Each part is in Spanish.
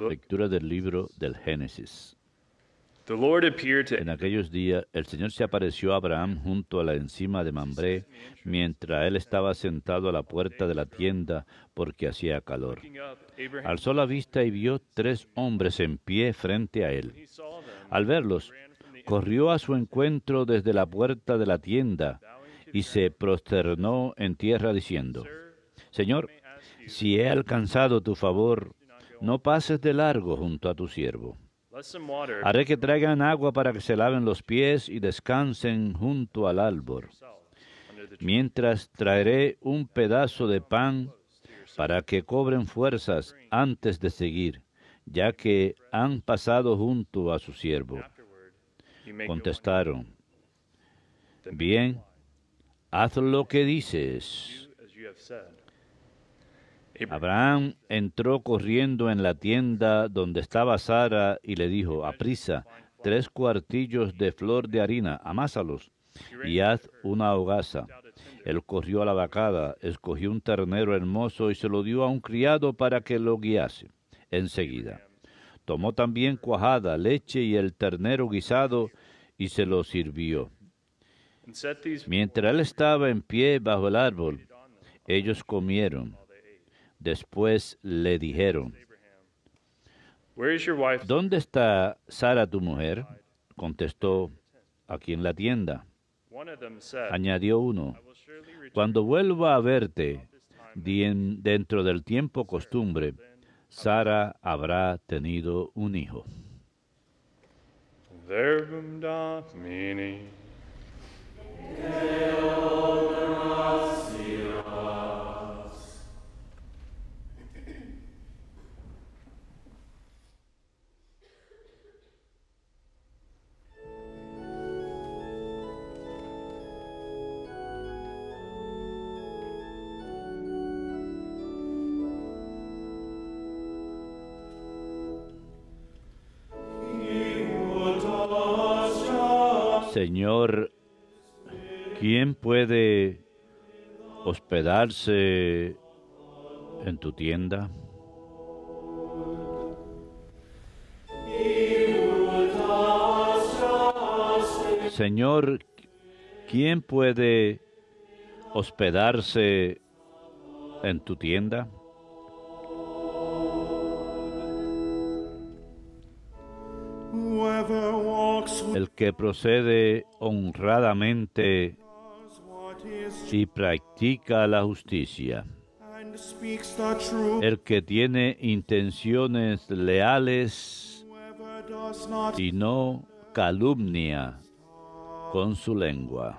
Lectura del libro del Génesis. En aquellos días el Señor se apareció a Abraham junto a la encima de Mambré, mientras él estaba sentado a la puerta de la tienda porque hacía calor. Alzó la vista y vio tres hombres en pie frente a él. Al verlos, corrió a su encuentro desde la puerta de la tienda y se prosternó en tierra diciendo, Señor, si he alcanzado tu favor, no pases de largo junto a tu siervo. Haré que traigan agua para que se laven los pies y descansen junto al árbol. Mientras traeré un pedazo de pan para que cobren fuerzas antes de seguir, ya que han pasado junto a su siervo. Contestaron, bien, haz lo que dices. Abraham entró corriendo en la tienda donde estaba Sara y le dijo, prisa, tres cuartillos de flor de harina, amásalos y haz una hogaza. Él corrió a la vacada, escogió un ternero hermoso y se lo dio a un criado para que lo guiase. Enseguida tomó también cuajada, leche y el ternero guisado y se lo sirvió. Mientras él estaba en pie bajo el árbol, ellos comieron Después le dijeron, ¿dónde está Sara tu mujer? Contestó, aquí en la tienda. Añadió uno, cuando vuelva a verte dentro del tiempo costumbre, Sara habrá tenido un hijo. Señor, ¿quién puede hospedarse en tu tienda? Señor, ¿quién puede hospedarse en tu tienda? El que procede honradamente y practica la justicia. El que tiene intenciones leales y no calumnia con su lengua.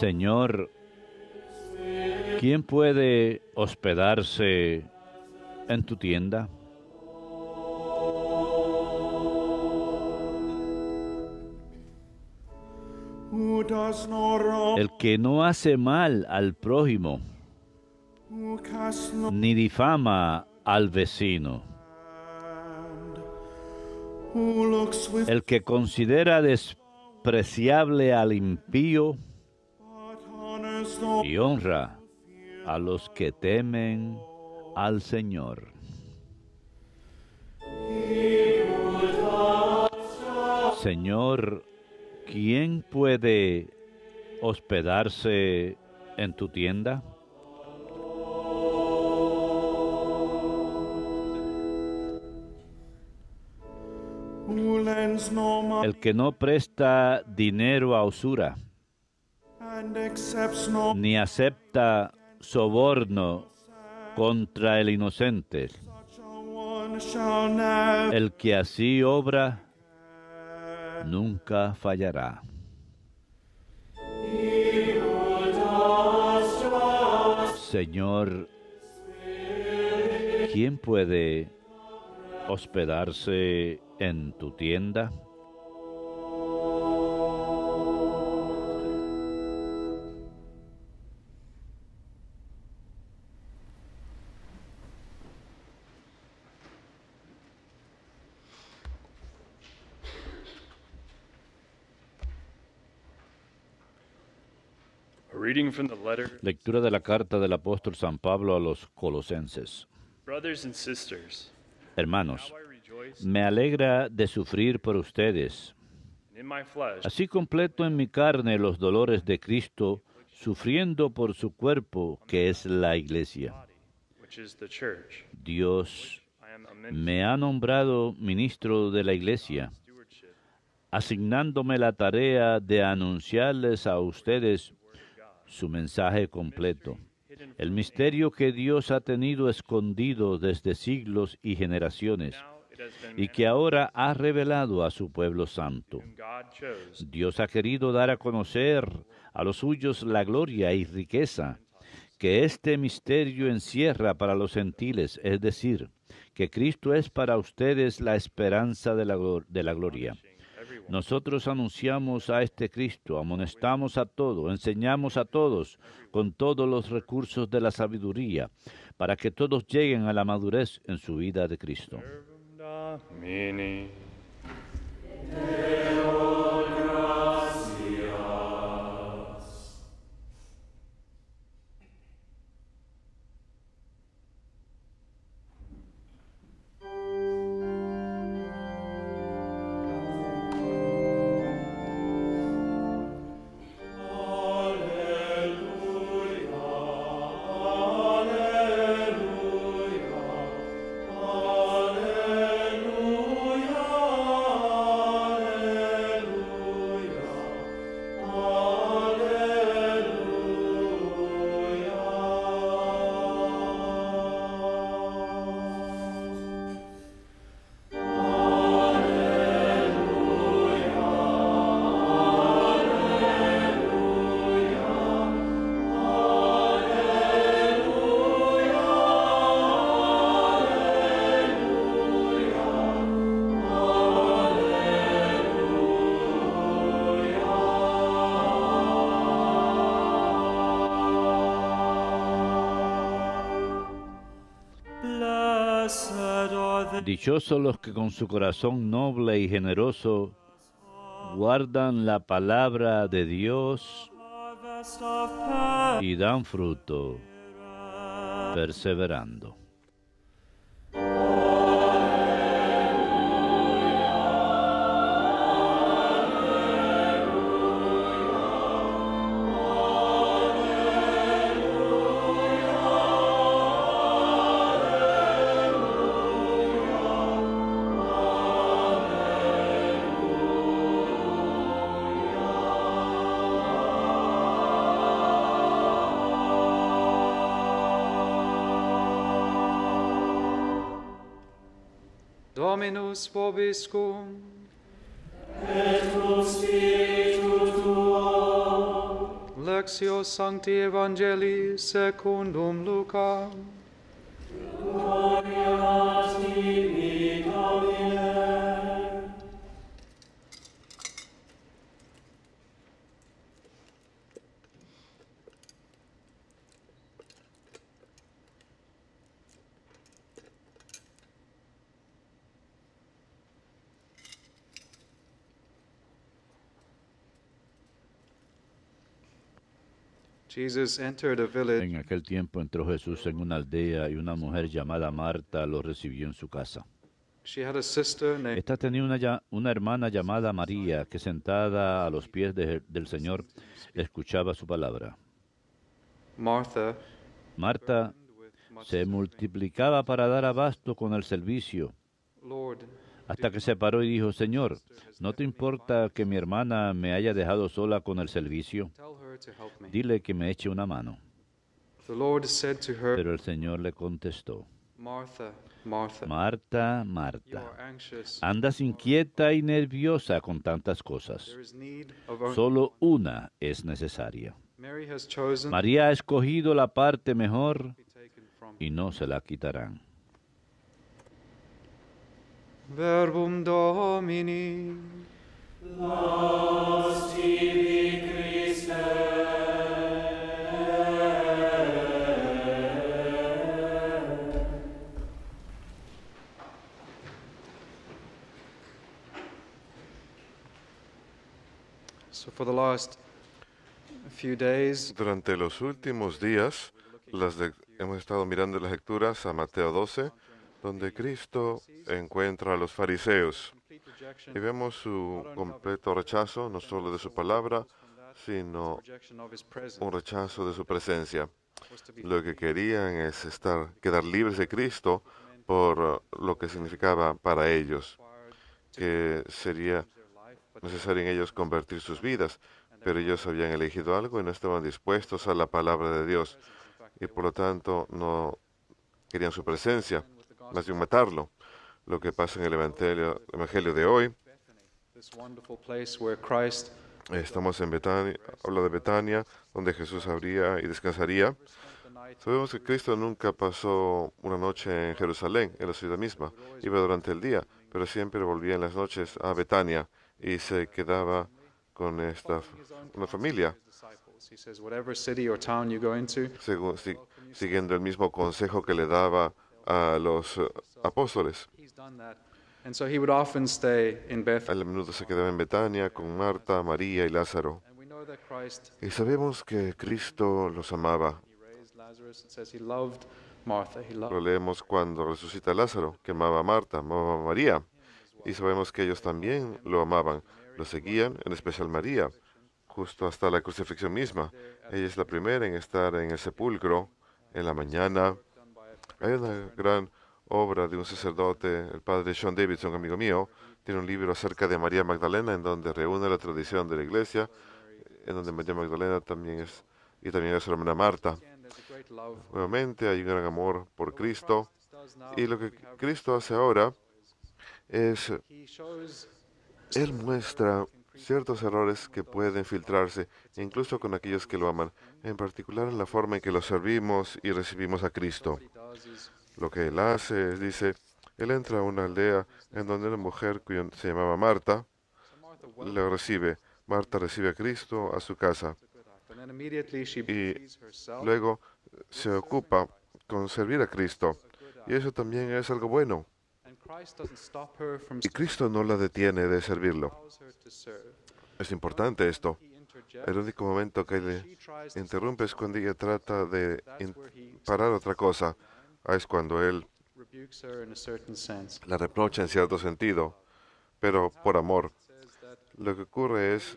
Señor, ¿quién puede hospedarse en tu tienda. El que no hace mal al prójimo, ni difama al vecino. El que considera despreciable al impío y honra a los que temen al Señor. Señor, ¿quién puede hospedarse en tu tienda? El que no presta dinero a usura, ni acepta soborno contra el inocente. El que así obra nunca fallará. Señor, ¿quién puede hospedarse en tu tienda? Lectura de la carta del apóstol San Pablo a los colosenses. Hermanos, me alegra de sufrir por ustedes. Así completo en mi carne los dolores de Cristo, sufriendo por su cuerpo, que es la iglesia. Dios me ha nombrado ministro de la iglesia, asignándome la tarea de anunciarles a ustedes su mensaje completo. El misterio que Dios ha tenido escondido desde siglos y generaciones y que ahora ha revelado a su pueblo santo. Dios ha querido dar a conocer a los suyos la gloria y riqueza que este misterio encierra para los gentiles, es decir, que Cristo es para ustedes la esperanza de la, de la gloria. Nosotros anunciamos a este Cristo, amonestamos a todos, enseñamos a todos con todos los recursos de la sabiduría, para que todos lleguen a la madurez en su vida de Cristo. Dichosos los que con su corazón noble y generoso guardan la palabra de Dios y dan fruto perseverando. Dominus vobiscum. Et cum spiritu tuo. Lectio Sancti Evangelii secundum Lucam. En aquel tiempo entró Jesús en una aldea y una mujer llamada Marta lo recibió en su casa. Esta tenía una, hermana llamada María que sentada a los pies del Señor escuchaba su palabra. Marta se multiplicaba para dar abasto con el servicio hasta que se paró y dijo, Señor, ¿no te importa que mi hermana me haya dejado sola con el servicio? dile que me eche una mano. Pero el Señor le contestó, Marta, Marta, andas inquieta y nerviosa con tantas cosas. Solo una es necesaria. María ha escogido la parte mejor y no se la quitarán. Verbum Domini. Durante los últimos días hemos estado mirando las lecturas a Mateo 12, donde Cristo encuentra a los fariseos. Y vemos su completo rechazo, no solo de su palabra, sino un rechazo de su presencia. Lo que querían es estar, quedar libres de Cristo por uh, lo que significaba para ellos, que sería necesario en ellos convertir sus vidas, pero ellos habían elegido algo y no estaban dispuestos a la palabra de Dios y por lo tanto no querían su presencia, más bien matarlo. Lo que pasa en el Evangelio, el evangelio de hoy Estamos en Betania, habla de Betania, donde Jesús habría y descansaría. Sabemos que Cristo nunca pasó una noche en Jerusalén, en la ciudad misma. Iba durante el día, pero siempre volvía en las noches a Betania y se quedaba con esta una familia. siguiendo el mismo consejo que le daba a los eh, apóstoles. Él a menudo se quedaba en Betania con Marta, María y Lázaro. Y sabemos que Cristo los amaba. Lo leemos cuando resucita Lázaro, que amaba a Marta, amaba a María. Y sabemos que ellos también lo amaban, lo seguían, en especial María, justo hasta la crucifixión misma. Ella es la primera en estar en el sepulcro en la mañana. Hay una gran obra de un sacerdote, el padre John Davidson, amigo mío, tiene un libro acerca de María Magdalena, en donde reúne la tradición de la iglesia, en donde María Magdalena también es, y también es su hermana Marta. Nuevamente hay un gran amor por Cristo, y lo que Cristo hace ahora es, Él muestra ciertos errores que pueden filtrarse, incluso con aquellos que lo aman, en particular en la forma en que lo servimos y recibimos a Cristo. Lo que él hace es, dice, él entra a una aldea en donde una mujer que se llamaba Marta lo recibe. Marta recibe a Cristo a su casa y luego se ocupa con servir a Cristo. Y eso también es algo bueno. Y Cristo no la detiene de servirlo. Es importante esto. El único momento que le interrumpe es cuando ella trata de parar otra cosa. Ah, es cuando él la reprocha en cierto sentido, pero por amor. Lo que ocurre es,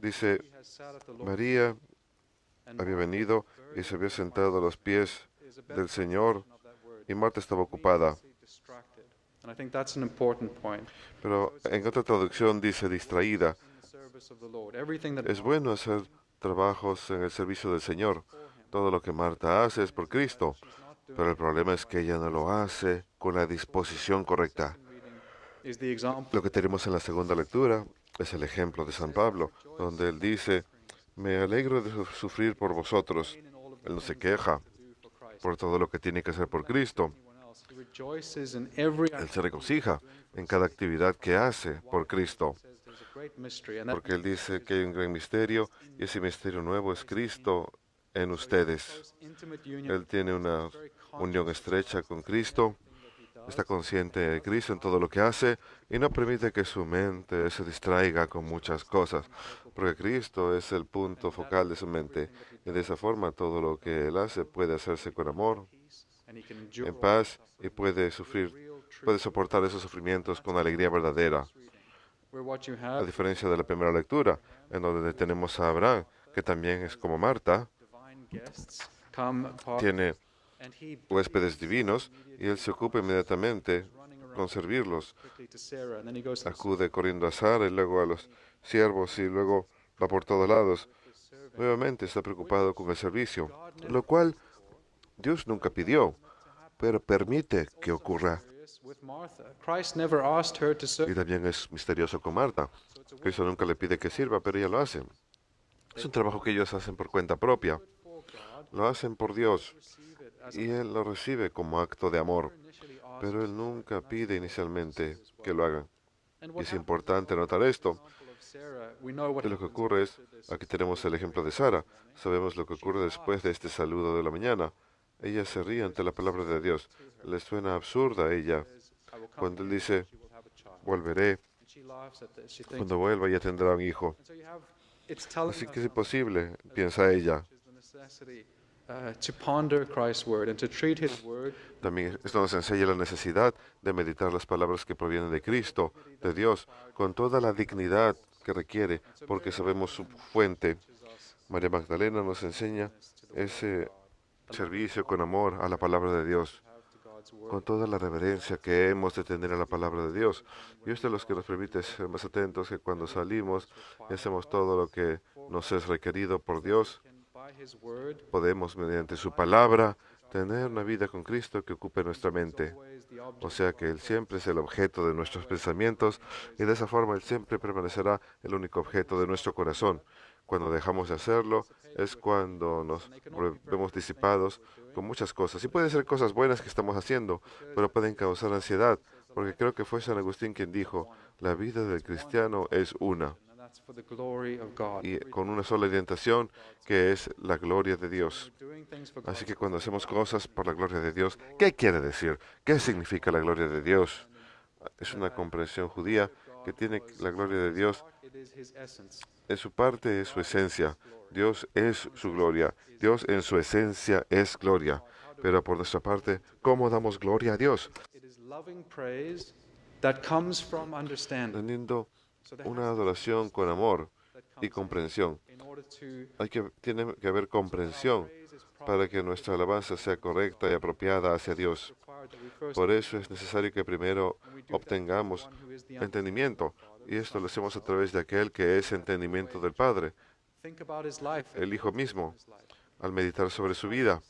dice, María había venido y se había sentado a los pies del Señor y Marta estaba ocupada. Pero en otra traducción dice distraída. Es bueno hacer trabajos en el servicio del Señor. Todo lo que Marta hace es por Cristo. Pero el problema es que ella no lo hace con la disposición correcta. Lo que tenemos en la segunda lectura es el ejemplo de San Pablo, donde él dice, me alegro de sufrir por vosotros. Él no se queja por todo lo que tiene que hacer por Cristo. Él se regocija en cada actividad que hace por Cristo, porque él dice que hay un gran misterio y ese misterio nuevo es Cristo en ustedes. Él tiene una unión estrecha con Cristo, está consciente de Cristo en todo lo que hace y no permite que su mente se distraiga con muchas cosas, porque Cristo es el punto focal de su mente y de esa forma todo lo que él hace puede hacerse con amor, en paz y puede sufrir, puede soportar esos sufrimientos con alegría verdadera. A diferencia de la primera lectura, en donde tenemos a Abraham, que también es como Marta, tiene huéspedes divinos y él se ocupa inmediatamente con servirlos. Acude corriendo a Sara y luego a los siervos y luego va por todos lados. Nuevamente está preocupado con el servicio, lo cual Dios nunca pidió, pero permite que ocurra. Y también es misterioso con Marta. Cristo nunca le pide que sirva, pero ella lo hace. Es un trabajo que ellos hacen por cuenta propia. Lo hacen por Dios y Él lo recibe como acto de amor, pero Él nunca pide inicialmente que lo hagan. Y es importante notar esto. lo que ocurre es, aquí tenemos el ejemplo de Sara, sabemos lo que ocurre después de este saludo de la mañana. Ella se ríe ante la palabra de Dios, le suena absurda a ella cuando Él dice, volveré, cuando vuelva ya tendrá un hijo. Así que es imposible, piensa ella. También esto nos enseña la necesidad de meditar las palabras que provienen de Cristo, de Dios, con toda la dignidad que requiere, porque sabemos su fuente. María Magdalena nos enseña ese servicio con amor a la palabra de Dios, con toda la reverencia que hemos de tener a la palabra de Dios. Y esto es lo que nos permite ser más atentos que cuando salimos hacemos todo lo que nos es requerido por Dios podemos mediante su palabra tener una vida con Cristo que ocupe nuestra mente. O sea que Él siempre es el objeto de nuestros pensamientos y de esa forma Él siempre permanecerá el único objeto de nuestro corazón. Cuando dejamos de hacerlo es cuando nos vemos disipados con muchas cosas. Y pueden ser cosas buenas que estamos haciendo, pero pueden causar ansiedad, porque creo que fue San Agustín quien dijo, la vida del cristiano es una y con una sola orientación que es la gloria de Dios. Así que cuando hacemos cosas por la gloria de Dios, ¿qué quiere decir? ¿Qué significa la gloria de Dios? Es una comprensión judía que tiene la gloria de Dios en su parte, es su esencia. Dios es su gloria. Dios en su esencia es gloria. Pero por nuestra parte, ¿cómo damos gloria a Dios? Teniendo una adoración con amor y comprensión. Hay que, tiene que haber comprensión para que nuestra alabanza sea correcta y apropiada hacia Dios. Por eso es necesario que primero obtengamos entendimiento, y esto lo hacemos a través de aquel que es entendimiento del Padre, el Hijo mismo, al meditar sobre su vida.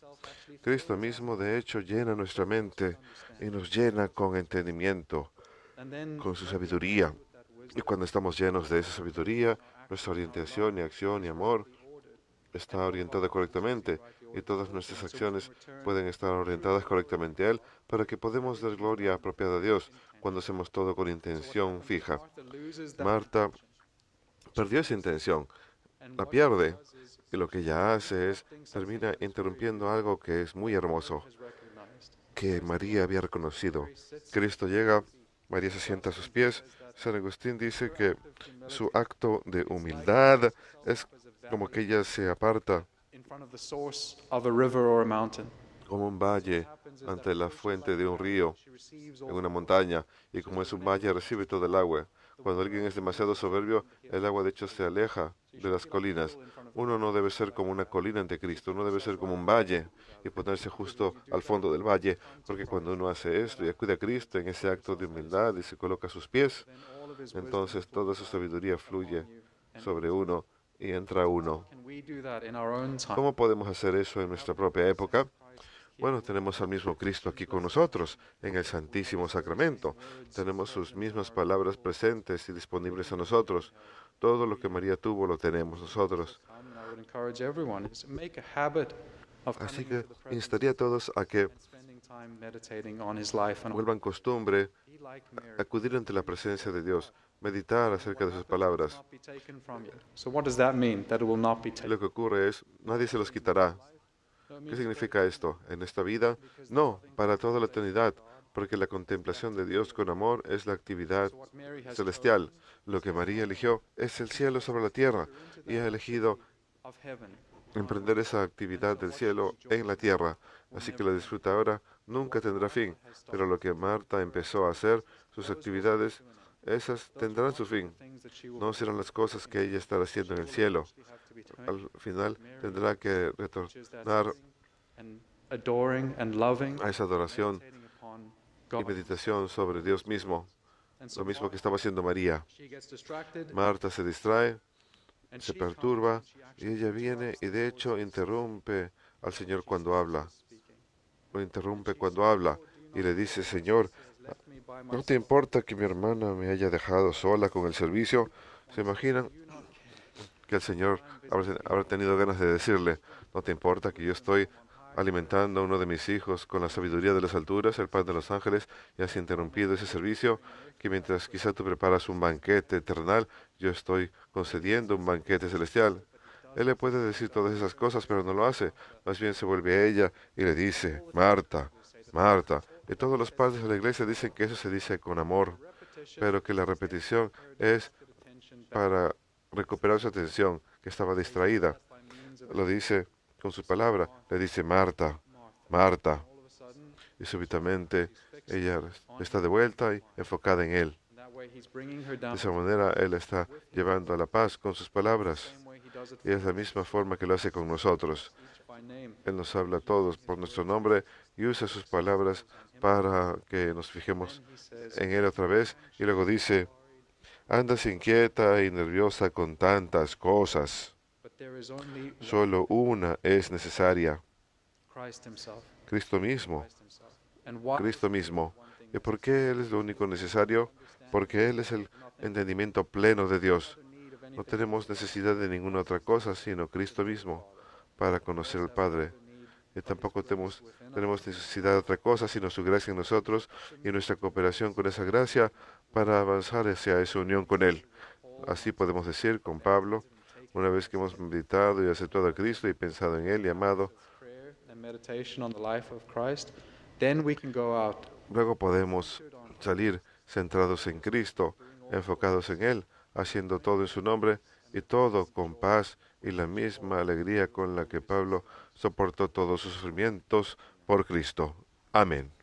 Cristo mismo, de hecho, llena nuestra mente y nos llena con entendimiento, con su sabiduría. Y cuando estamos llenos de esa sabiduría, nuestra orientación y acción y amor está orientada correctamente y todas nuestras acciones pueden estar orientadas correctamente a Él para que podamos dar gloria apropiada a Dios cuando hacemos todo con intención fija. Marta perdió esa intención, la pierde y lo que ella hace es termina interrumpiendo algo que es muy hermoso, que María había reconocido. Cristo llega, María se sienta a sus pies, San Agustín dice que su acto de humildad es como que ella se aparta como un valle ante la fuente de un río, en una montaña, y como es un valle recibe todo el agua. Cuando alguien es demasiado soberbio, el agua de hecho se aleja de las colinas. Uno no debe ser como una colina ante Cristo, uno debe ser como un valle y ponerse justo al fondo del valle, porque cuando uno hace esto y acude a Cristo en ese acto de humildad y se coloca a sus pies, entonces toda su sabiduría fluye sobre uno y entra uno. ¿Cómo podemos hacer eso en nuestra propia época? Bueno, tenemos al mismo Cristo aquí con nosotros, en el Santísimo Sacramento. Tenemos sus mismas palabras presentes y disponibles a nosotros. Todo lo que María tuvo lo tenemos nosotros. Así que instaría a todos a que vuelvan costumbre acudir ante la presencia de Dios, meditar acerca de sus palabras. Lo que ocurre es, nadie se los quitará. ¿Qué significa esto? ¿En esta vida? No, para toda la eternidad, porque la contemplación de Dios con amor es la actividad celestial. Lo que María eligió es el cielo sobre la tierra y ha elegido emprender esa actividad del cielo en la tierra. Así que la disfruta ahora, nunca tendrá fin. Pero lo que Marta empezó a hacer, sus actividades, esas tendrán su fin. No serán las cosas que ella estará haciendo en el cielo. Al final tendrá que retornar a esa adoración y meditación sobre Dios mismo, lo mismo que estaba haciendo María. Marta se distrae, se perturba y ella viene y de hecho interrumpe al Señor cuando habla. Lo interrumpe cuando habla y le dice, Señor, ¿No te importa que mi hermana me haya dejado sola con el servicio? ¿Se imaginan que el Señor habrá tenido ganas de decirle, ¿no te importa que yo estoy alimentando a uno de mis hijos con la sabiduría de las alturas, el Padre de los ángeles, y has interrumpido ese servicio, que mientras quizá tú preparas un banquete eternal, yo estoy concediendo un banquete celestial. Él le puede decir todas esas cosas, pero no lo hace. Más bien se vuelve a ella y le dice, Marta, Marta, y todos los padres de la iglesia dicen que eso se dice con amor, pero que la repetición es para recuperar su atención, que estaba distraída. Lo dice con su palabra, le dice Marta, Marta. Y súbitamente ella está de vuelta y enfocada en él. De esa manera, él está llevando a la paz con sus palabras y es la misma forma que lo hace con nosotros. Él nos habla a todos por nuestro nombre y usa sus palabras para que nos fijemos en Él otra vez. Y luego dice, andas inquieta y nerviosa con tantas cosas. Solo una es necesaria. Cristo mismo. Cristo mismo. ¿Y por qué Él es lo único necesario? Porque Él es el entendimiento pleno de Dios. No tenemos necesidad de ninguna otra cosa sino Cristo mismo para conocer al Padre. Y tampoco tenemos, tenemos necesidad de otra cosa sino su gracia en nosotros y nuestra cooperación con esa gracia para avanzar hacia esa unión con Él. Así podemos decir con Pablo, una vez que hemos meditado y aceptado a Cristo y pensado en Él y amado, luego podemos salir centrados en Cristo, enfocados en Él, haciendo todo en su nombre y todo con paz y la misma alegría con la que Pablo soportó todos sus sufrimientos por Cristo. Amén.